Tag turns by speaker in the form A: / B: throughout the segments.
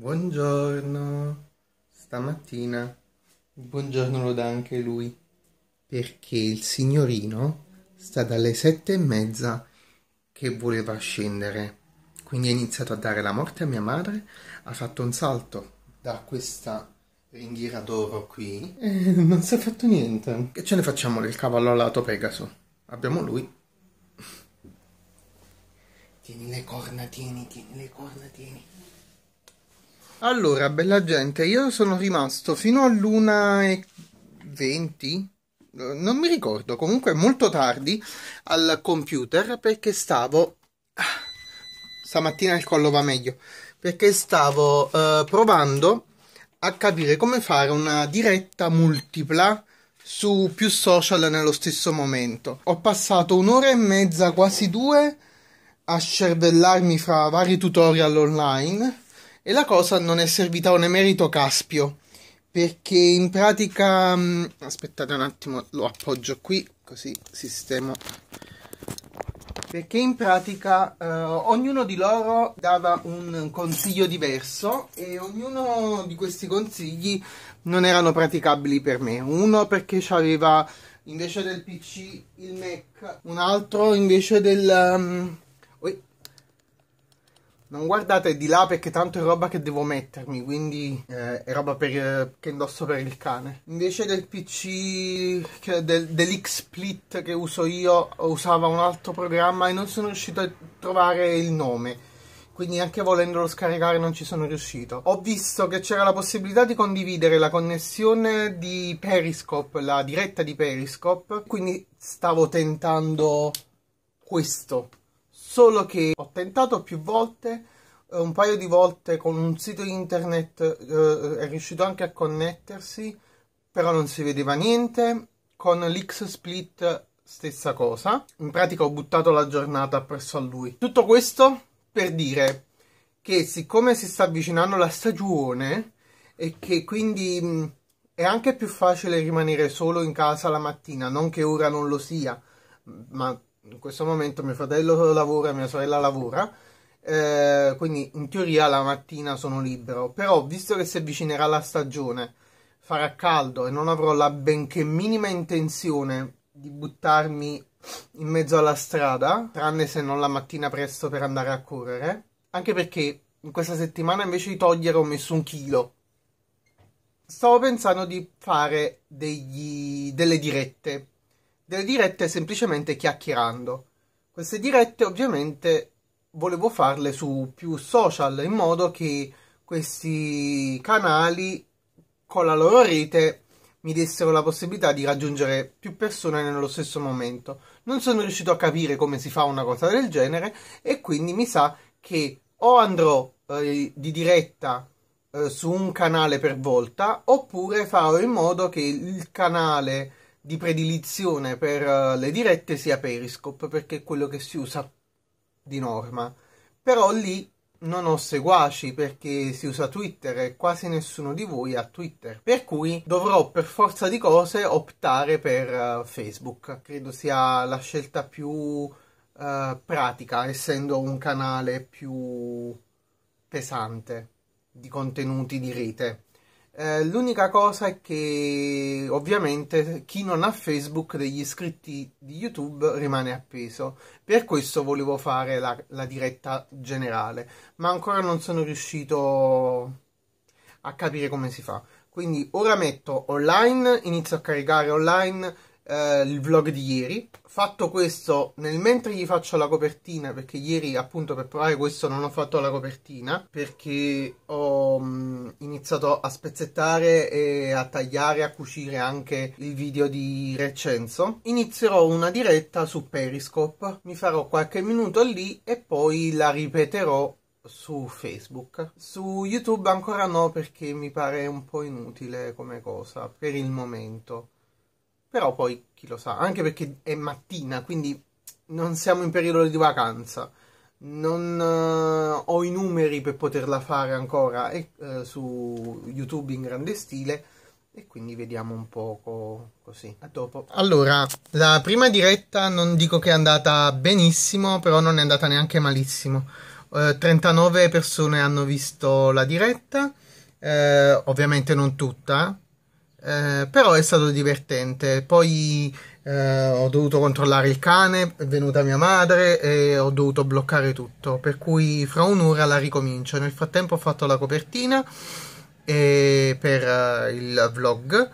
A: Buongiorno, stamattina. Buongiorno lo dà anche lui. Perché il signorino sta dalle sette e mezza che voleva scendere. Quindi ha iniziato a dare la morte a mia madre, ha fatto un salto da questa ringhiera d'oro qui e eh, non si è fatto niente. Che ce ne facciamo del cavallo alato Pegaso? Abbiamo lui. Tieni le corna, tieni, tieni le corna, tieni. Allora, bella gente, io sono rimasto fino all'una e 20, eh, non mi ricordo, comunque molto tardi al computer perché stavo ah, stamattina il collo va meglio, perché stavo eh, provando a capire come fare una diretta multipla su più social nello stesso momento. Ho passato un'ora e mezza, quasi due a cervellarmi fra vari tutorial online e la cosa non è servita a un emerito Caspio, perché in pratica... Mm, aspettate un attimo, lo appoggio qui, così sistemo perché in pratica eh, ognuno di loro dava un consiglio diverso e ognuno di questi consigli non erano praticabili per me. Uno perché aveva invece del PC il Mac, un altro invece del... Um non guardate di là perché tanto è roba che devo mettermi, quindi eh, è roba per, eh, che indosso per il cane. Invece del PC, che, del, dell'X-Split che uso io, usava un altro programma e non sono riuscito a trovare il nome quindi anche volendolo scaricare non ci sono riuscito. Ho visto che c'era la possibilità di condividere la connessione di Periscope, la diretta di Periscope, quindi stavo tentando questo solo che ho tentato più volte eh, un paio di volte con un sito internet eh, è riuscito anche a connettersi però non si vedeva niente con l'X Split stessa cosa in pratica ho buttato la giornata presso a lui tutto questo per dire che siccome si sta avvicinando la stagione e che quindi mh, mm, è anche più facile rimanere solo in casa la mattina non che ora non lo sia ma in questo momento mio fratello lavora e mia sorella lavora, eh, quindi in teoria la mattina sono libero, però visto che si avvicinerà la stagione, farà caldo e non avrò la benché minima intenzione di buttarmi in mezzo alla strada, tranne se non la mattina presto per andare a correre, anche perché in questa settimana invece di togliere ho messo un chilo. Stavo pensando di fare degli, delle dirette delle dirette semplicemente chiacchierando. Queste dirette ovviamente volevo farle su più social in modo che questi canali con la loro rete mi dessero la possibilità di raggiungere più persone nello stesso momento. Non sono riuscito a capire come si fa una cosa del genere e quindi mi sa che o andrò eh, di diretta eh, su un canale per volta oppure farò in modo che il canale di predilizione per eh, le dirette sia Periscope perché è quello che si usa di norma. Però lì non ho seguaci perché si usa Twitter e quasi nessuno di voi ha Twitter. Per cui dovrò per forza di cose optare per eh, Facebook. Credo sia la scelta più uh, pratica, essendo un canale più pesante di contenuti di rete. Eh, l'unica cosa è che ovviamente chi non ha Facebook degli iscritti di YouTube rimane appeso. Per questo volevo fare la, la diretta generale, ma ancora non sono riuscito a capire come si fa. Quindi ora metto online, inizio a caricare online eh, il vlog di ieri, fatto questo, nel mentre gli faccio la copertina, perché ieri appunto per provare questo non ho fatto la copertina, perché ho mh, mm, iniziato a spezzettare e a tagliare, a cucire anche il video di recenso inizierò una diretta su Periscope, mi farò qualche minuto lì e poi la ripeterò su Facebook. Su YouTube ancora no perché mi pare un po' inutile come cosa per il momento. Però poi chi lo sa, anche perché è mattina, quindi non siamo in periodo di vacanza. Non eh, ho i numeri per poterla fare ancora eh, su YouTube in grande stile e quindi vediamo un poco così. A dopo. Allora, la prima diretta non dico che è andata benissimo, però non è andata neanche malissimo. Eh, 39 persone hanno visto la diretta, eh, ovviamente non tutta, eh, però è stato divertente. Poi eh, ho dovuto controllare il cane, è venuta mia madre e ho dovuto bloccare tutto. Per cui fra un'ora la ricomincio. Nel frattempo ho fatto la copertina eh, per eh, il vlog.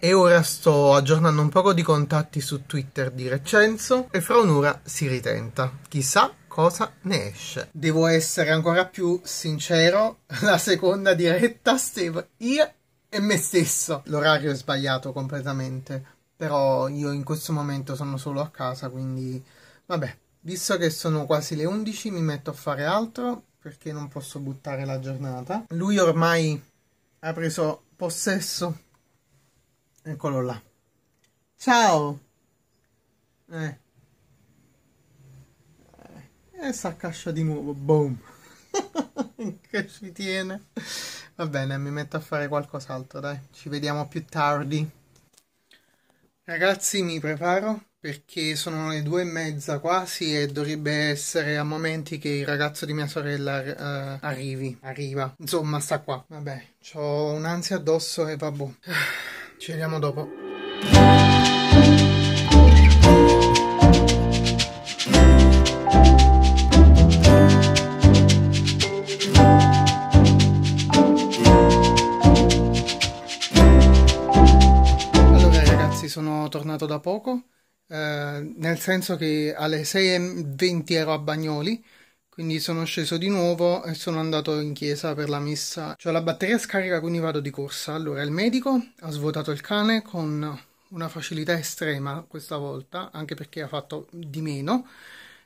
A: E ora sto aggiornando un poco di contatti su Twitter di recenso e fra un'ora si ritenta. Chissà cosa ne esce. Devo essere ancora più sincero, la seconda diretta Steve, io e me stesso. L'orario è sbagliato completamente, però io in questo momento sono solo a casa, quindi vabbè, visto che sono quasi le 11 mi metto a fare altro perché non posso buttare la giornata. Lui ormai ha preso possesso. Eccolo là. Ciao! Eh. E eh, eh saccascia di nuovo, boom! che ci tiene. Va bene, mi metto a fare qualcos'altro, dai. Ci vediamo più tardi. Ragazzi, mi preparo perché sono le due e mezza quasi e dovrebbe essere a momenti che il ragazzo di mia sorella uh, arrivi, arriva. Insomma, sta qua. Vabbè, ho un'ansia addosso e vabbè. Ci vediamo dopo. tornato da poco, eh, nel senso che alle 6.20 ero a Bagnoli, quindi sono sceso di nuovo e sono andato in chiesa per la messa. Cioè la batteria scarica, quindi vado di corsa. Allora il medico ha svuotato il cane con una facilità estrema questa volta, anche perché ha fatto di meno.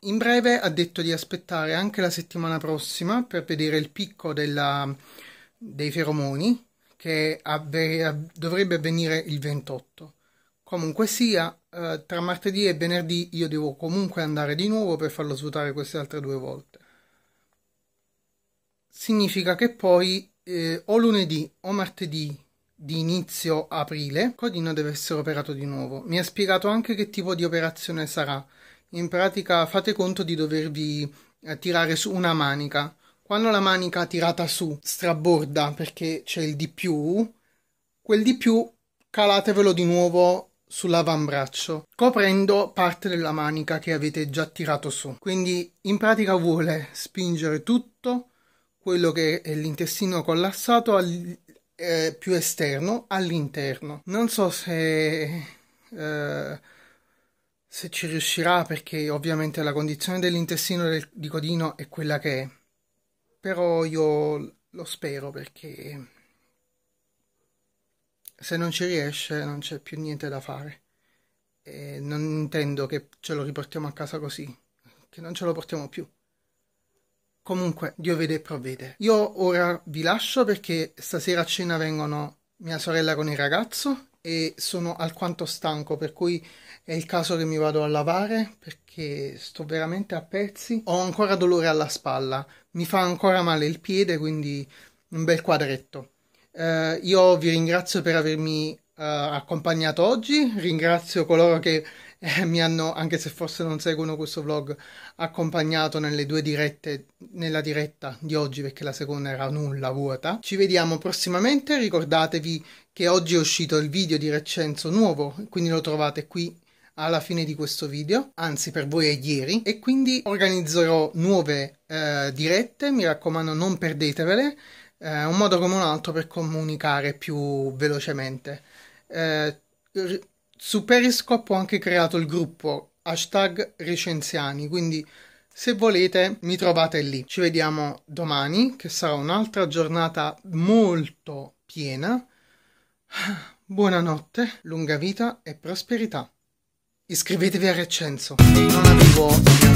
A: In breve ha detto di aspettare anche la settimana prossima per vedere il picco della, dei feromoni che avve- dovrebbe avvenire il 28. Comunque sia, eh, tra martedì e venerdì io devo comunque andare di nuovo per farlo svuotare queste altre due volte. Significa che poi eh, o lunedì o martedì di inizio aprile Codino deve essere operato di nuovo. Mi ha spiegato anche che tipo di operazione sarà. In pratica fate conto di dovervi eh, tirare su una manica. Quando la manica tirata su straborda perché c'è il di più, quel di più calatevelo di nuovo sull'avambraccio coprendo parte della manica che avete già tirato su quindi in pratica vuole spingere tutto quello che è l'intestino collassato al, eh, più esterno all'interno non so se eh, se ci riuscirà perché ovviamente la condizione dell'intestino del, di Codino è quella che è però io lo spero perché se non ci riesce non c'è più niente da fare. E non intendo che ce lo riportiamo a casa così, che non ce lo portiamo più. Comunque, Dio vede e provvede. Io ora vi lascio perché stasera a cena vengono mia sorella con il ragazzo e sono alquanto stanco, per cui è il caso che mi vado a lavare perché sto veramente a pezzi. Ho ancora dolore alla spalla, mi fa ancora male il piede, quindi un bel quadretto. Eh, io vi ringrazio per avermi eh, accompagnato oggi, ringrazio coloro che eh, mi hanno, anche se forse non seguono questo vlog, accompagnato nelle due dirette, nella diretta di oggi perché la seconda era nulla vuota. Ci vediamo prossimamente, ricordatevi che oggi è uscito il video di recenso nuovo, quindi lo trovate qui alla fine di questo video, anzi per voi è ieri, e quindi organizzerò nuove eh, dirette, mi raccomando non perdetevele, eh, un modo come un altro per comunicare più velocemente. Eh, su Periscope ho anche creato il gruppo hashtag recensiani, quindi se volete mi trovate lì. Ci vediamo domani, che sarà un'altra giornata molto piena. Buonanotte, lunga vita e prosperità. Iscrivetevi a Recenso. Non avevo...